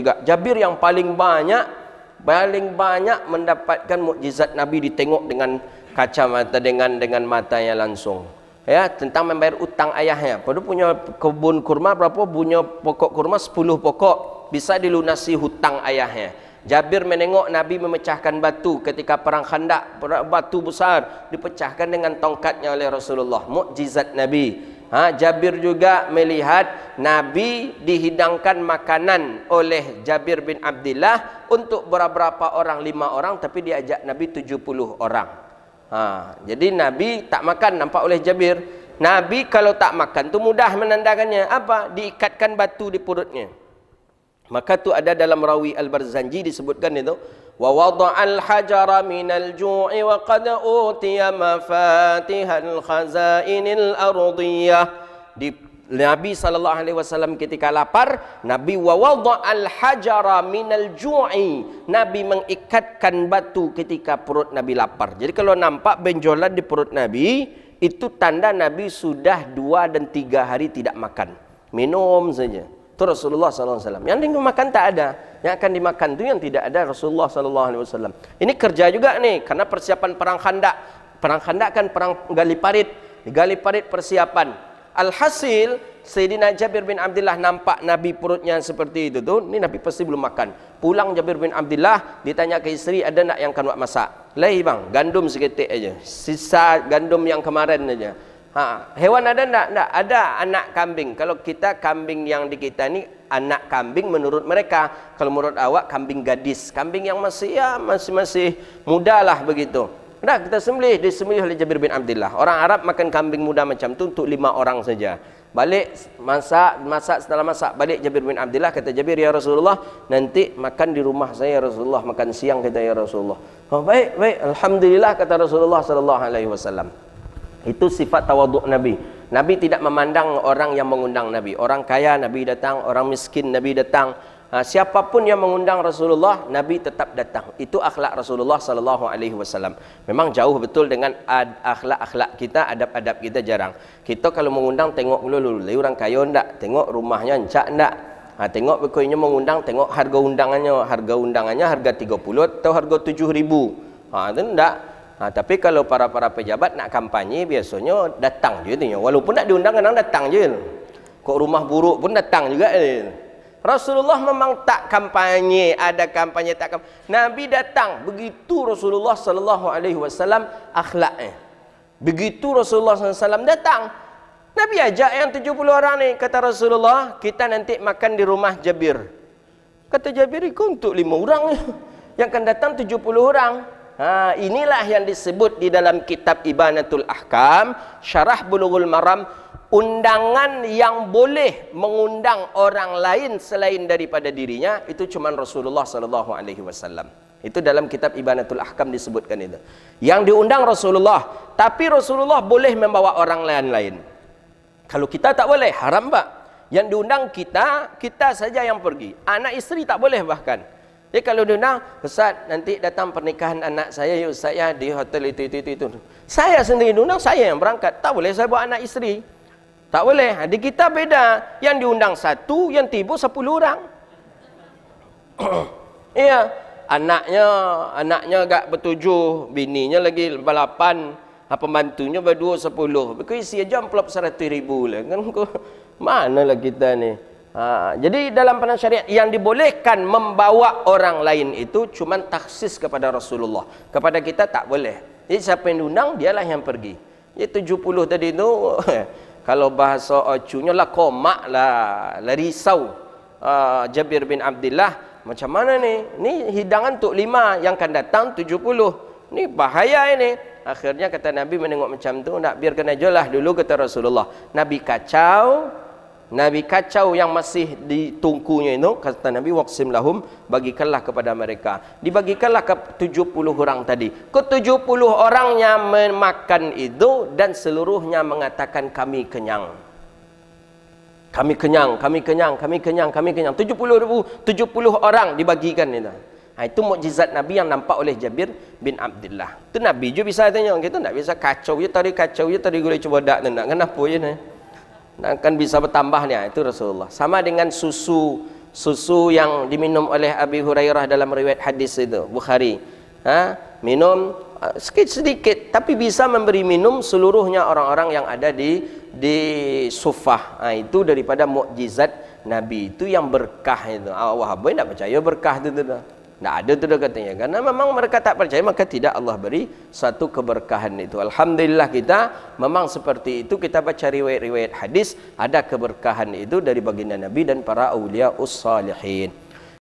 juga Jabir yang paling banyak paling banyak mendapatkan mukjizat Nabi ditengok dengan kacamata dengan dengan matanya langsung ya tentang membayar utang ayahnya pada punya kebun kurma berapa punya pokok kurma 10 pokok bisa dilunasi hutang ayahnya Jabir menengok Nabi memecahkan batu ketika perang khandak batu besar dipecahkan dengan tongkatnya oleh Rasulullah mukjizat Nabi Ha, Jabir juga melihat Nabi dihidangkan makanan oleh Jabir bin Abdullah untuk berapa-berapa orang, lima orang, tapi diajak Nabi tujuh puluh orang. Ha, jadi Nabi tak makan, nampak oleh Jabir. Nabi kalau tak makan tu mudah menandakannya apa? Diikatkan batu di perutnya. Maka tu ada dalam rawi Al-Barzanji disebutkan itu. ووضع الحجر من الجوع وقد أوتي مفاتيح الخزائن الأرضية Nabi SAW ketika lapar, Nabi wawadha al-hajara minal ju'i. Nabi mengikatkan batu ketika perut Nabi lapar. Jadi kalau nampak benjolan di perut Nabi, itu tanda Nabi sudah dua dan tiga hari tidak makan. Minum saja tu Rasulullah sallallahu alaihi wasallam. Yang dimakan tak ada, yang akan dimakan tu yang tidak ada Rasulullah sallallahu alaihi wasallam. Ini kerja juga nih karena persiapan perang Khandak. Perang Khandak kan perang gali parit, gali parit persiapan. Alhasil Sayyidina Jabir bin Abdullah nampak Nabi perutnya seperti itu tu. Ini Nabi pasti belum makan. Pulang Jabir bin Abdullah ditanya ke isteri ada nak yang kan buat masak. lehi bang, gandum seketik aja. Sisa gandum yang kemarin aja. Ha, hewan ada tak? Tak. Ada anak kambing. Kalau kita kambing yang di kita ni anak kambing menurut mereka. Kalau menurut awak kambing gadis. Kambing yang masih ya, masih masih muda lah begitu. Nah kita sembelih. Disembelih oleh Jabir bin Abdullah. Orang Arab makan kambing muda macam tu untuk lima orang saja. Balik masak, masak setelah masak balik Jabir bin Abdullah kata Jabir ya Rasulullah nanti makan di rumah saya Rasulullah makan siang kita ya Rasulullah. Oh, baik baik. Alhamdulillah kata Rasulullah Sallallahu Alaihi Wasallam. Itu sifat tawaduk Nabi. Nabi tidak memandang orang yang mengundang Nabi. Orang kaya Nabi datang, orang miskin Nabi datang. Ha, siapapun yang mengundang Rasulullah, Nabi tetap datang. Itu akhlak Rasulullah sallallahu alaihi wasallam. Memang jauh betul dengan akhlak-akhlak kita, adab-adab kita jarang. Kita kalau mengundang tengok dulu, lagi orang kaya ndak, tengok rumahnya encak ndak. Ha, tengok bekoinya mengundang, tengok harga undangannya, harga undangannya harga 30 atau harga tujuh ribu? Ha, itu ndak. Ha, tapi kalau para-para pejabat nak kampanye biasanya datang je tanya. Walaupun tak diundang kadang datang je. Kok rumah buruk pun datang juga. Eh. Rasulullah memang tak kampanye, ada kampanye tak kampanye. Nabi datang, begitu Rasulullah sallallahu alaihi wasallam akhlaknya. Begitu Rasulullah SAW datang, Nabi ajak yang 70 orang ni, kata Rasulullah, kita nanti makan di rumah Jabir. Kata Jabir, itu untuk 5 orang. Yang akan datang 70 orang. Ha, inilah yang disebut di dalam kitab Ibanatul Ahkam, Syarah Bulughul Maram, undangan yang boleh mengundang orang lain selain daripada dirinya itu cuma Rasulullah sallallahu alaihi wasallam. Itu dalam kitab Ibanatul Ahkam disebutkan itu. Yang diundang Rasulullah, tapi Rasulullah boleh membawa orang lain-lain. Kalau kita tak boleh, haram, Pak. Yang diundang kita, kita saja yang pergi. Anak isteri tak boleh bahkan. Jadi kalau dia nak, Ustaz nanti datang pernikahan anak saya, ya Ustaz ya, di hotel itu, itu, itu. itu. Saya sendiri diundang, saya yang berangkat. Tak boleh saya buat anak isteri. Tak boleh. Ha, di kita beda. Yang diundang satu, yang tiba sepuluh orang. Iya. anaknya, anaknya agak bertujuh. Bininya lagi lapan. Ha, pembantunya berdua sepuluh. Kau isi aja amplop seratus ribu lah. Kan, mana lah kita ni? Ha, jadi dalam pandangan syariat yang dibolehkan membawa orang lain itu cuma taksis kepada Rasulullah. Kepada kita tak boleh. Jadi siapa yang diundang dialah yang pergi. Jadi 70 tadi itu kalau bahasa acunya lah komak lah, lah risau uh, ha, Jabir bin Abdullah macam mana ni? Ni hidangan untuk lima yang akan datang 70. Ni bahaya ini. Akhirnya kata Nabi menengok macam tu nak biarkan aja lah dulu kata Rasulullah. Nabi kacau Nabi kacau yang masih ditungkunya itu kata Nabi waqsim lahum bagikanlah kepada mereka dibagikanlah ke 70 orang tadi ke 70 orangnya memakan itu dan seluruhnya mengatakan kami kenyang kami kenyang kami kenyang kami kenyang kami kenyang 70 ribu 70 orang dibagikan itu Ha, itu mukjizat Nabi yang nampak oleh Jabir bin Abdullah. Itu Nabi juga bisa tanya. Kita tak bisa kacau je, ya, tarik kacau je, ya, tarik boleh cuba dak. Tak kenapa je ya, ni akan bisa bertambahnya itu Rasulullah sama dengan susu susu yang diminum oleh Abi Hurairah dalam riwayat hadis itu Bukhari ha? minum eh, sedikit sedikit tapi bisa memberi minum seluruhnya orang-orang yang ada di di sufah ha, itu daripada mukjizat Nabi itu yang berkah itu Allah Wahabi tidak percaya berkah itu, itu, itu. Tak ada tu dia katanya. Karena memang mereka tak percaya, maka tidak Allah beri satu keberkahan itu. Alhamdulillah kita memang seperti itu. Kita baca riwayat-riwayat hadis, ada keberkahan itu dari baginda Nabi dan para awliya us-salihin.